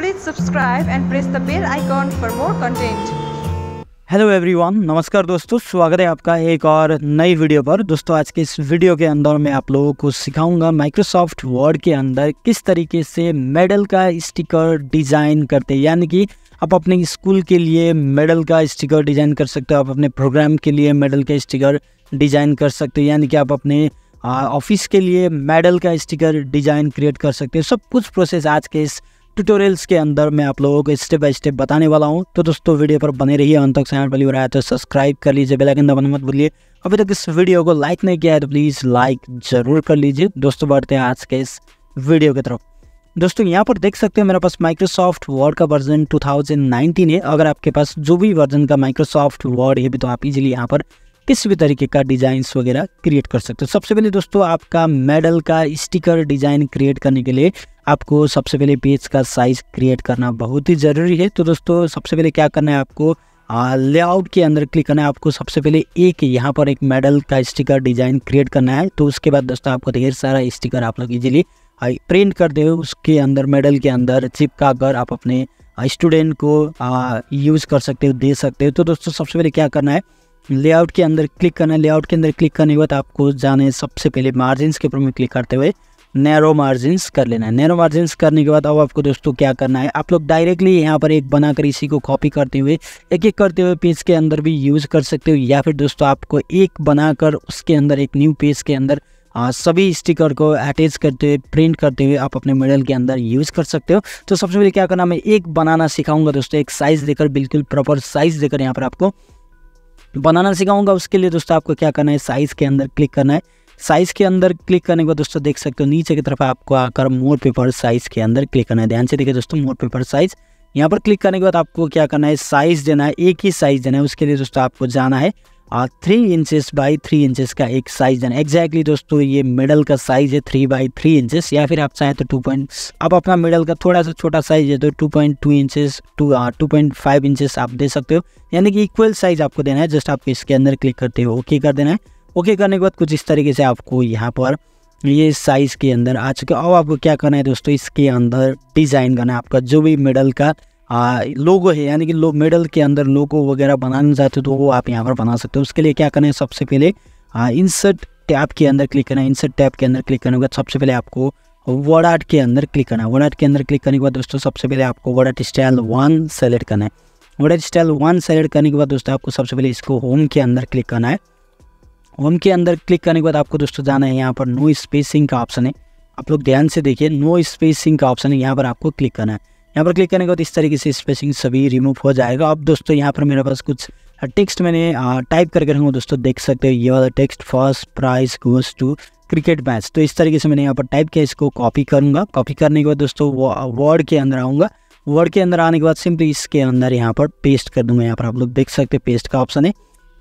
Please subscribe and press the bell icon for more content. Hello everyone नमस्कार दोस्तों स्वागत है आपका एक और नई वीडियो पर दोस्तों आज के इस वीडियो के अंदर मैं आप लोगों को सिखाऊंगा माइक्रोसॉफ्ट वर्ड के अंदर किस तरीके से मेडल का स्टिकर डिज़ाइन करते हैं यानी कि आप अपने स्कूल के लिए मेडल का स्टिकर डिज़ाइन कर सकते हो आप अपने प्रोग्राम के लिए मेडल का स्टिकर डिज़ाइन कर सकते हो यानी कि आप अपने ऑफिस के लिए मेडल का स्टिकर डिज़ाइन क्रिएट कर सकते हो सब कुछ प्रोसेस आज के इस ट्यूटोरियल्स के अंदर मैं आप लोगों को स्टेप बाय स्टेप बताने वाला हूं तो दोस्तों वीडियो पर बने रहिए अंत तक सैनल पहली बार आया तो सब्सक्राइब कर लीजिए बेल आइकन दबाना मत भूलिए अभी तक इस वीडियो को लाइक नहीं किया है तो प्लीज़ लाइक ज़रूर कर लीजिए दोस्तों बढ़ते हैं आज के इस वीडियो की तरफ दोस्तों यहाँ पर देख सकते हैं मेरे पास माइक्रोसॉफ्ट वर्ड का वर्जन टू है अगर आपके पास जो भी वर्जन का माइक्रोसॉफ्ट वर्ड है तो आप इजिली यहाँ पर किसी भी तरीके का डिजाइन वगैरह क्रिएट कर सकते हो सबसे पहले दोस्तों आपका मेडल का स्टिकर डिजाइन क्रिएट करने के लिए आपको सबसे पहले पेज का साइज़ क्रिएट करना बहुत ही ज़रूरी है तो दोस्तों सबसे पहले क्या करना है आपको लेआउट के अंदर क्लिक करना है आपको सबसे पहले एक यहाँ पर एक मेडल का स्टिकर डिज़ाइन क्रिएट करना है तो उसके बाद दोस्तों आपको ढेर सारा स्टिकर आप लोग इजिली प्रिंट करते दे उसके अंदर मेडल के अंदर चिपका कर आप अपने स्टूडेंट को यूज़ कर सकते हो दे सकते हो तो दोस्तों सबसे पहले क्या करना है लेआउट के अंदर क्लिक करना है लेआउट के अंदर क्लिक करने के बाद आपको जाने सबसे पहले मार्जिन के ऊपर में क्लिक करते हुए नैरो मार्जिनस कर लेना है नैरो मार्जिनस करने के बाद अब आपको दोस्तों क्या करना है आप लोग डायरेक्टली यहाँ पर एक बनाकर इसी को कॉपी करते हुए एक एक करते हुए पेज के अंदर भी यूज़ कर सकते हो या फिर दोस्तों आपको एक बनाकर उसके अंदर एक न्यू पेज के अंदर आ, सभी स्टिकर को अटैच करते हुए प्रिंट करते हुए आप अपने मेडल के अंदर यूज़ कर सकते हो तो सबसे पहले क्या करना मैं एक बनाना सिखाऊंगा दोस्तों एक साइज़ देकर बिल्कुल प्रॉपर साइज़ देकर यहाँ पर आपको बनाना सिखाऊंगा उसके लिए दोस्तों आपको क्या करना है साइज़ के अंदर क्लिक करना है साइज़ के अंदर क्लिक करने के बाद दोस्तों देख सकते हो नीचे की तरफ आपको आकर मोर पेपर साइज़ के अंदर क्लिक करना है ध्यान से देखिए दोस्तों मोर पेपर साइज़ यहाँ पर क्लिक करने के बाद आपको क्या करना है साइज़ देना है एक ही साइज़ देना है उसके लिए दोस्तों आपको जाना है और three inches by three inches का एक साइज़ देना एग्जैक्टली दोस्तों ये मिडल का साइज़ है थ्री बाई थ्री इंचेस या फिर आप चाहें तो टू पॉइंट आप अपना मिडल का थोड़ा सा छोटा साइज़ है तो two point two inches to two point five inches आप दे सकते हो यानी कि इक्वल साइज़ आपको देना है जस्ट आप इसके अंदर क्लिक करते हो ओके कर देना है ओके करने के बाद कुछ इस तरीके से आपको यहाँ पर ये साइज़ के अंदर आ चुके अब आपको क्या करना है दोस्तों इसके अंदर डिज़ाइन करना है आपका जो भी मेडल का आ, लोगो है यानी कि लो मेडल के अंदर लोगो वगैरह बनाना चाहते हो तो वो आप यहाँ पर बना सकते हो उसके लिए क्या करना है सबसे पहले इंसर्ट टैप के अंदर क्लिक करना है इंसर्ट टैप के अंदर क्लिक करने के बाद सबसे पहले आपको वर्ड आर्ट के अंदर क्लिक करना है वर्ड आर्ट के अंदर क्लिक करने के बाद दोस्तों सबसे पहले आपको word art style one select करना है word art style one select करने के बाद दोस्तों आपको सबसे पहले इसको होम के अंदर क्लिक करना है होम के अंदर क्लिक करने के बाद आपको दोस्तों जाना है यहाँ पर नो स्पेसिंग का ऑप्शन है आप लोग ध्यान से देखिए नो स्पेसिंग का ऑप्शन है यहाँ पर आपको क्लिक करना है यहाँ पर क्लिक करने के बाद इस तरीके से स्पेसिंग सभी रिमूव हो जाएगा अब दोस्तों यहाँ पर मेरे पास कुछ टेक्स्ट मैंने टाइप करके रखूँगा दोस्तों देख सकते हो ये वाला text first prize goes to cricket match तो इस तरीके से मैंने यहाँ पर टाइप किया इसको कॉपी करूँगा कॉपी करने के बाद दोस्तों वर्ड के अंदर आऊँगा वर्ड के अंदर आने के बाद सिंपली इसके अंदर यहाँ पर पेस्ट कर दूंगा यहाँ पर आप लोग देख सकते हैं पेस्ट का ऑप्शन है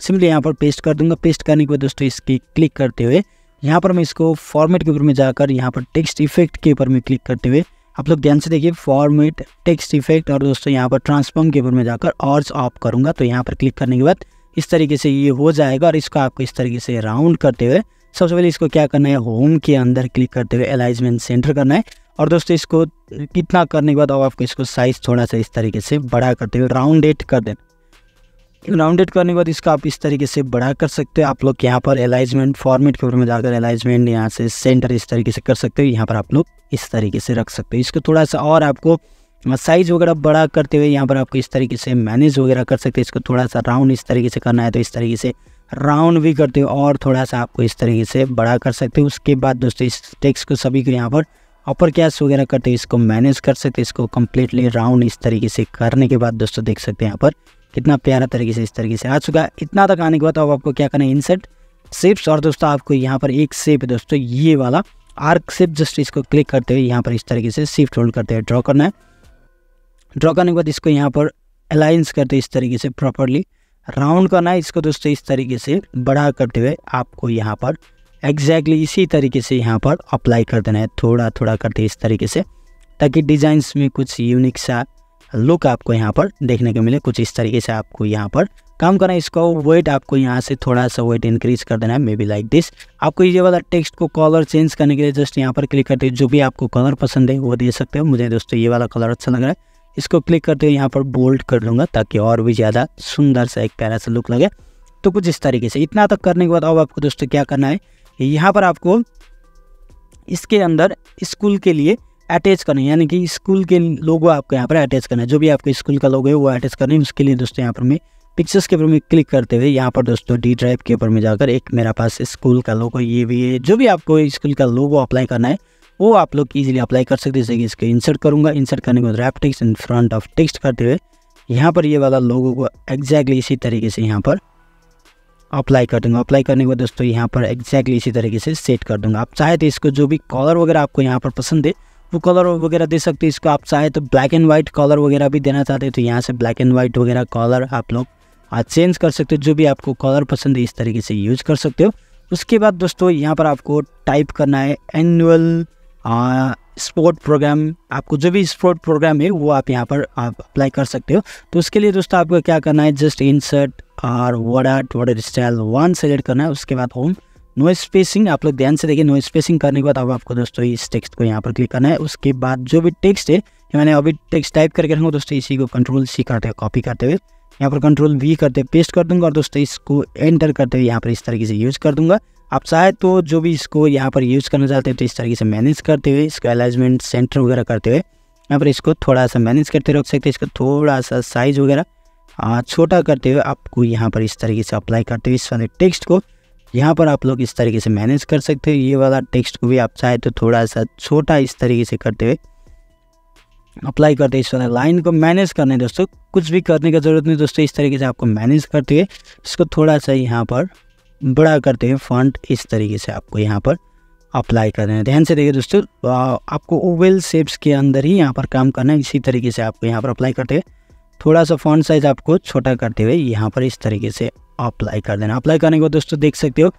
सिंपली यहाँ पर पेस्ट कर दूंगा पेस्ट करने के बाद दोस्तों इसकी क्लिक करते हुए यहाँ पर मैं इसको फॉर्मेट के ऊपर में जाकर यहाँ पर टेक्स्ट इफेक्ट के ऊपर में क्लिक करते हुए आप लोग ध्यान से देखिए फॉर्मेट टेक्स्ट इफेक्ट और दोस्तों यहाँ पर ट्रांसफॉर्म के ऊपर में जाकर और ऑफ करूँगा तो यहाँ पर क्लिक करने के बाद इस तरीके से ये हो जाएगा और इसको आपको इस तरीके से राउंड करते हुए सबसे पहले इसको क्या करना है होम के अंदर क्लिक करते हुए अलाइजमेंट सेंटर करना है और दोस्तों इसको कितना करने के बाद अब आपको इसको साइज़ थोड़ा सा इस तरीके से बड़ा करते हुए राउंडेड कर देना राउंडेड करने के बाद इसका आप इस तरीके से बड़ा कर सकते हो आप लोग यहाँ पर एलाइजमेंट फॉर्मेट के ऊपर में जाकर एलाइजमेंट यहाँ से सेंटर इस तरीके से कर सकते हो यहाँ पर आप लोग इस तरीके से रख सकते हो इसको थोड़ा सा और आपको साइज़ वगैरह बड़ा करते हुए यहाँ पर आपको इस तरीके से मैनेज वगैरह कर सकते हैं इसको थोड़ा सा राउंड इस तरीके से करना है तो इस तरीके से राउंड भी करते हो और थोड़ा सा आपको इस तरीके से बड़ा कर सकते हो उसके बाद दोस्तों इस टेक्स को सभी को यहाँ पर अपर कैश वगैरह करते हो इसको मैनेज कर सकते हैं इसको कम्प्लीटली राउंड इस तरीके से करने के बाद दोस्तों देख सकते हैं यहाँ पर कितना प्यारा तरीके से इस तरीके से आ चुका है इतना तक आने के बाद अब आपको क्या करना है इंसर्ट सेप्स और दोस्तों आपको यहाँ पर एक शेप है दोस्तों ये वाला आर्क सेप जस्ट इसको क्लिक करते हुए यहाँ पर इस तरीके से शिफ्ट होल्ड करते हुए ड्रॉ करना है ड्रॉ करने के बाद इसको यहाँ पर अलाइंस करते इस तरीके से प्रॉपरली राउंड करना है इसको दोस्तों इस तरीके से बड़ा करते हुए आपको यहाँ पर एग्जैक्टली exactly इसी तरीके से यहाँ पर अप्लाई कर देना है थोड़ा थोड़ा करते इस तरीके से ताकि डिज़ाइंस में कुछ यूनिक सा लुक आपको यहाँ पर देखने को मिले कुछ इस तरीके से आपको यहाँ पर काम करना है इसको वेट आपको यहाँ से थोड़ा सा वेट इंक्रीज कर देना है मे बी लाइक दिस आपको ये वाला टेक्स्ट को कलर चेंज करने के लिए जस्ट यहाँ पर क्लिक करते हो जो भी आपको कलर पसंद है वो दे सकते हो मुझे दोस्तों ये वाला कलर अच्छा लग रहा है इसको क्लिक करते हुए यहाँ पर बोल्ड कर लूँगा ताकि और भी ज़्यादा सुंदर सा एक प्यारा सा लुक लगे तो कुछ इस तरीके से इतना तक करने के बाद अब आपको दोस्तों क्या करना है यहाँ पर आपको इसके अंदर स्कूल के लिए अटैच करना यानी कि स्कूल के लोगो आपको यहाँ पर अटैच करना है जो भी आपके स्कूल का लोगो है वो अटैच करना है उसके लिए दोस्तों यहाँ पर मैं पिक्चर्स के ऊपर में क्लिक करते हुए यहाँ पर दोस्तों डी ड्राइव के ऊपर में जाकर एक मेरा पास स्कूल का लोगो ये भी है जो भी आपको स्कूल का लोगो अप्लाई करना है वो आप लोग इजीली अप्लाई कर सकते हैं जैसे कि इसको इंसर्ट करूँगा इंसर्ट करने के बाद wrap text in front of text करते हुए यहाँ पर ये वाला लोगों को एग्जैक्टली इसी तरीके से यहाँ पर अप्लाई कर दूंगा अप्लाई करने के बाद दोस्तों यहाँ पर एग्जैक्टली इसी तरीके से सेट कर दूंगा आप चाहे तो इसको जो भी कॉलर वगैरह आपको यहाँ पर पसंद है वो कलर वगैरह दे सकते हो इसको आप चाहे तो ब्लैक एंड वाइट कलर वगैरह भी देना चाहते हो तो यहाँ से ब्लैक एंड वाइट वगैरह कलर आप लोग चेंज कर सकते हो जो भी आपको कलर पसंद है इस तरीके से यूज कर सकते हो उसके बाद दोस्तों यहाँ पर आपको टाइप करना है एनुअल स्पोर्ट प्रोग्राम आपको जो भी स्पोर्ट प्रोग्राम है वो आप यहाँ पर आप अप्लाई कर सकते हो तो उसके लिए दोस्तों आपको क्या करना है जस्ट इंसर्ट और word art word style one select करना है उसके बाद होम नो स्पेसिंग आप लोग ध्यान से देखिए नो स्पेसिंग करने के बाद अब आपको दोस्तों इस टेक्स्ट को यहाँ पर क्लिक करना है उसके बाद जो भी टेक्स्ट है मैंने अभी टेक्स्ट टाइप करके रखूँगा दोस्तों इसी को कंट्रोल सी करते हुए कॉपी करते हुए यहाँ पर कंट्रोल वी करते पेस्ट कर दूंगा और दोस्तों इसको एंटर करते हुए यहाँ पर इस तरीके से यूज़ कर दूंगा आप चाहे तो जो भी इसको यहाँ पर यूज़ करना चाहते हैं तो इस तरीके से मैनेज करते हुए इसका अलाइजमेंट सेंटर वगैरह करते हुए यहाँ पर इसको थोड़ा सा मैनेज करते रख सकते हैं इसको थोड़ा सा साइज़ वगैरह छोटा करते हुए आपको यहाँ पर इस तरीके से अप्लाई करते हुए इस वाले टेक्स्ट को यहाँ पर आप लोग इस तरीके से मैनेज कर सकते हैं ये वाला टेक्स्ट को भी आप चाहे तो थोड़ा सा छोटा इस तरीके से करते हुए अप्लाई करते हैं इस वाला लाइन को मैनेज करने दोस्तों कुछ भी करने की ज़रूरत नहीं दोस्तों इस तरीके से आपको मैनेज करते हुए इसको थोड़ा सा यहाँ पर बड़ा करते हुए फंड इस तरीके से आपको यहाँ पर अप्लाई करना है ध्यान से देखिए दोस्तों आपको ओवेल शेप्स के अंदर ही यहाँ पर काम करना है इसी तरीके से आपको यहाँ पर अप्लाई करते हुए थोड़ा सा फॉन्ट साइज आपको छोटा करते हुए यहाँ पर इस तरीके से अप्लाई कर देना अप्लाई करने के बाद दोस्तों देख सकते हो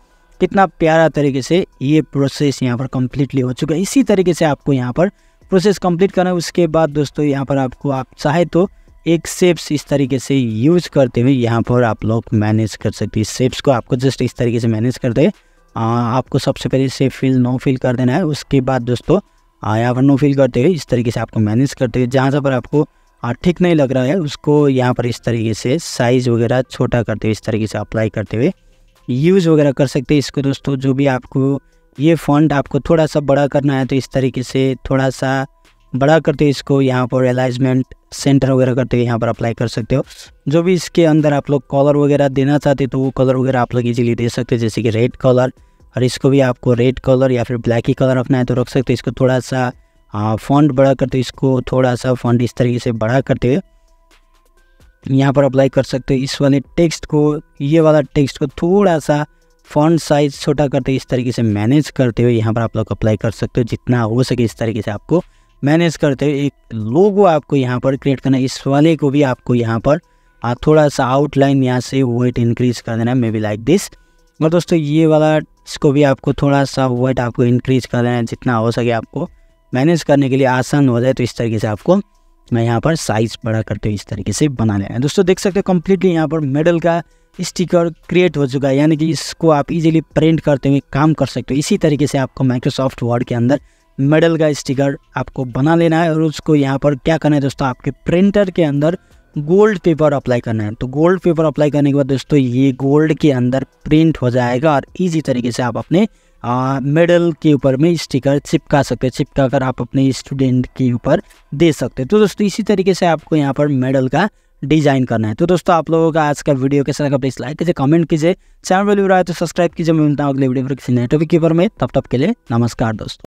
कितना प्यारा तरीके से ये प्रोसेस यहाँ पर कम्प्लीटली हो चुका है इसी तरीके से आपको यहाँ पर प्रोसेस कम्प्लीट करना है उसके बाद दोस्तों यहाँ पर आपको आप चाहे तो एक सेप्स इस तरीके से यूज करते हुए यहाँ पर आप लोग मैनेज कर सकते हैं सेप्स को आपको जस्ट इस तरीके से मैनेज करते हैं आपको सबसे पहले सेफ फिल नो फिल कर देना है उसके बाद दोस्तों यहाँ पर नो फिल करते हुए इस तरीके से आपको मैनेज करते हुए जहाँ जहाँ पर आपको ठीक नहीं लग रहा है उसको यहाँ पर इस तरीके से साइज़ वगैरह छोटा करते हुए इस तरीके से अप्लाई करते हुए यूज़ वगैरह कर सकते हैं इसको दोस्तों जो भी आपको ये फॉन्ट आपको थोड़ा सा बड़ा करना है तो इस तरीके से थोड़ा सा बड़ा करते हुए इसको यहाँ पर एलाइजमेंट सेंटर वगैरह करते हुए यहाँ पर अप्लाई कर सकते हो जो भी इसके अंदर आप लोग कलर वगैरह देना चाहते तो वो कलर वगैरह आप लोग इजीली दे सकते हो जैसे कि रेड कलर और इसको भी आपको रेड कलर या फिर ब्लैक ही कलर रखना है तो रख सकते हो इसको थोड़ा सा फ़ॉन्ट हाँ, बड़ा करते इसको थोड़ा सा फ़ॉन्ट इस तरीके से बड़ा करते हुए यहाँ पर अप्लाई कर सकते हो इस वाले टेक्स्ट को ये वाला टेक्स्ट को थोड़ा सा फ़ॉन्ट साइज़ छोटा करते इस तरीके से मैनेज करते हुए यहाँ पर आप लोग अप्लाई कर सकते हो जितना हो सके इस तरीके से आपको मैनेज करते हुए एक लोगो आपको यहाँ पर क्रिएट करना है इस वाले को भी आपको यहाँ पर हाँ, थोड़ा सा आउटलाइन यहाँ से वेट इंक्रीज कर देना है मे बी लाइक दिस और दोस्तों ये वाला इसको भी आपको थोड़ा सा वेट आपको इंक्रीज कर देना है जितना हो सके आपको मैनेज करने के लिए आसान हो जाए तो इस तरीके से आपको मैं यहाँ पर साइज बड़ा करते हुए इस तरीके से बना लेना है दोस्तों देख सकते हो कम्प्लीटली यहाँ पर मेडल का स्टिकर क्रिएट हो चुका है यानी कि इसको आप इजीली प्रिंट करते हुए काम कर सकते हो इसी तरीके से आपको माइक्रोसॉफ्ट वर्ड के अंदर मेडल का स्टिकर आपको बना लेना है और उसको यहाँ पर क्या करना है दोस्तों आपके प्रिंटर के अंदर गोल्ड पेपर अप्लाई करना है तो गोल्ड पेपर अप्लाई करने के बाद दोस्तों ये गोल्ड के अंदर प्रिंट हो जाएगा और ईजी तरीके से आप अपने मेडल के ऊपर में स्टिकर चिपका सकते हैं चिपका कर आप अपने स्टूडेंट के ऊपर दे सकते हैं तो दोस्तों इसी तरीके से आपको यहाँ पर मेडल का डिजाइन करना है तो दोस्तों आप लोगों का आज का वीडियो कैसा लगा प्लीज लाइक कीजिए कमेंट कीजिए चैनल पर रहा है तो सब्सक्राइब कीजिए मैं मिलता हूँ अगले वीडियो पर किसी नेटवर्क के ऊपर में तब तक के लिए नमस्कार दोस्तों